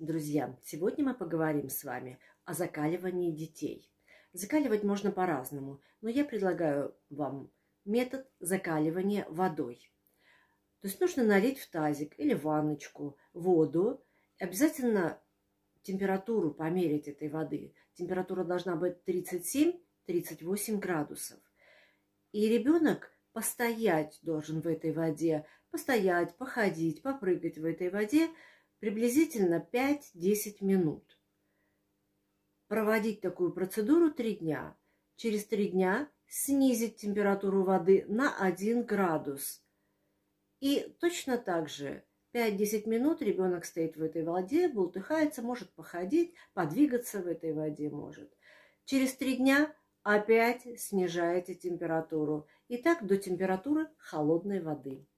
Друзья, сегодня мы поговорим с вами о закаливании детей. Закаливать можно по-разному, но я предлагаю вам метод закаливания водой. То есть нужно налить в тазик или ванночку воду, обязательно температуру померить этой воды. Температура должна быть 37-38 градусов. И ребенок постоять должен в этой воде, постоять, походить, попрыгать в этой воде – приблизительно 5-10 минут. Проводить такую процедуру 3 дня. Через 3 дня снизить температуру воды на 1 градус. И точно так же 5-10 минут ребенок стоит в этой воде, бултыхается, может походить, подвигаться в этой воде может. Через 3 дня опять снижаете температуру. И так до температуры холодной воды.